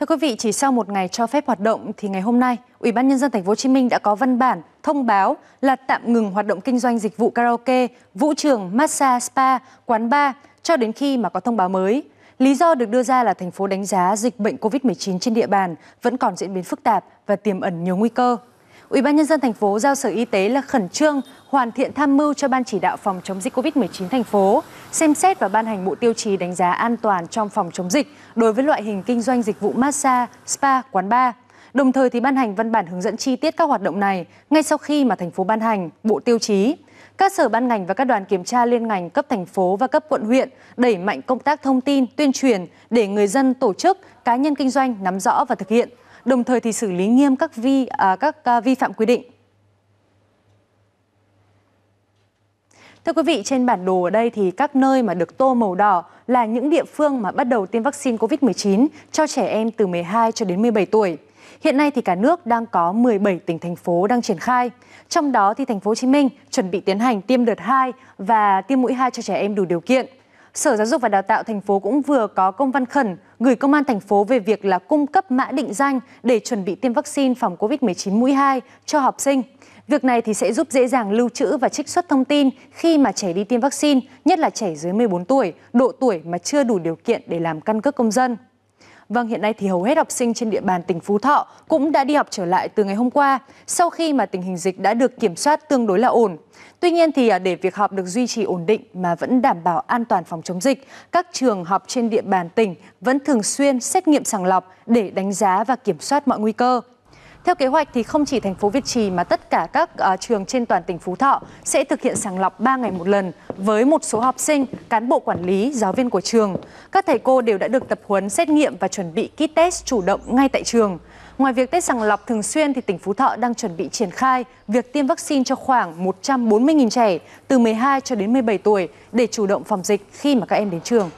Thưa quý vị, chỉ sau một ngày cho phép hoạt động thì ngày hôm nay, Ủy ban nhân dân thành phố Hồ Chí Minh đã có văn bản thông báo là tạm ngừng hoạt động kinh doanh dịch vụ karaoke, vũ trường, massage, spa, quán bar cho đến khi mà có thông báo mới. Lý do được đưa ra là thành phố đánh giá dịch bệnh COVID-19 trên địa bàn vẫn còn diễn biến phức tạp và tiềm ẩn nhiều nguy cơ. Ủy ban nhân dân thành phố giao Sở Y tế là khẩn trương hoàn thiện tham mưu cho Ban chỉ đạo phòng chống dịch COVID-19 thành phố, xem xét và ban hành bộ tiêu chí đánh giá an toàn trong phòng chống dịch đối với loại hình kinh doanh dịch vụ massage, spa, quán bar. Đồng thời thì ban hành văn bản hướng dẫn chi tiết các hoạt động này ngay sau khi mà thành phố ban hành bộ tiêu chí. Các sở ban ngành và các đoàn kiểm tra liên ngành cấp thành phố và cấp quận huyện đẩy mạnh công tác thông tin, tuyên truyền để người dân, tổ chức, cá nhân kinh doanh nắm rõ và thực hiện. Đồng thời thì xử lý nghiêm các vi à, các à, vi phạm quy định. Thưa quý vị, trên bản đồ ở đây thì các nơi mà được tô màu đỏ là những địa phương mà bắt đầu tiêm vaccine COVID-19 cho trẻ em từ 12 cho đến 17 tuổi. Hiện nay thì cả nước đang có 17 tỉnh thành phố đang triển khai. Trong đó thì thành phố Hồ Chí Minh chuẩn bị tiến hành tiêm đợt 2 và tiêm mũi 2 cho trẻ em đủ điều kiện. Sở Giáo dục và Đào tạo thành phố cũng vừa có công văn khẩn gửi công an thành phố về việc là cung cấp mã định danh để chuẩn bị tiêm vaccine phòng COVID-19 mũi 2 cho học sinh. Việc này thì sẽ giúp dễ dàng lưu trữ và trích xuất thông tin khi mà trẻ đi tiêm vaccine, nhất là trẻ dưới 14 tuổi, độ tuổi mà chưa đủ điều kiện để làm căn cước công dân. Vâng, hiện nay thì hầu hết học sinh trên địa bàn tỉnh Phú Thọ cũng đã đi học trở lại từ ngày hôm qua, sau khi mà tình hình dịch đã được kiểm soát tương đối là ổn. Tuy nhiên thì à, để việc học được duy trì ổn định mà vẫn đảm bảo an toàn phòng chống dịch, các trường học trên địa bàn tỉnh vẫn thường xuyên xét nghiệm sàng lọc để đánh giá và kiểm soát mọi nguy cơ. Theo kế hoạch thì không chỉ thành phố Việt Trì mà tất cả các uh, trường trên toàn tỉnh Phú Thọ sẽ thực hiện sàng lọc 3 ngày một lần với một số học sinh, cán bộ quản lý, giáo viên của trường. Các thầy cô đều đã được tập huấn xét nghiệm và chuẩn bị kit test chủ động ngay tại trường. Ngoài việc test sàng lọc thường xuyên thì tỉnh Phú Thọ đang chuẩn bị triển khai việc tiêm vaccine cho khoảng 140.000 trẻ từ 12 cho đến 17 tuổi để chủ động phòng dịch khi mà các em đến trường.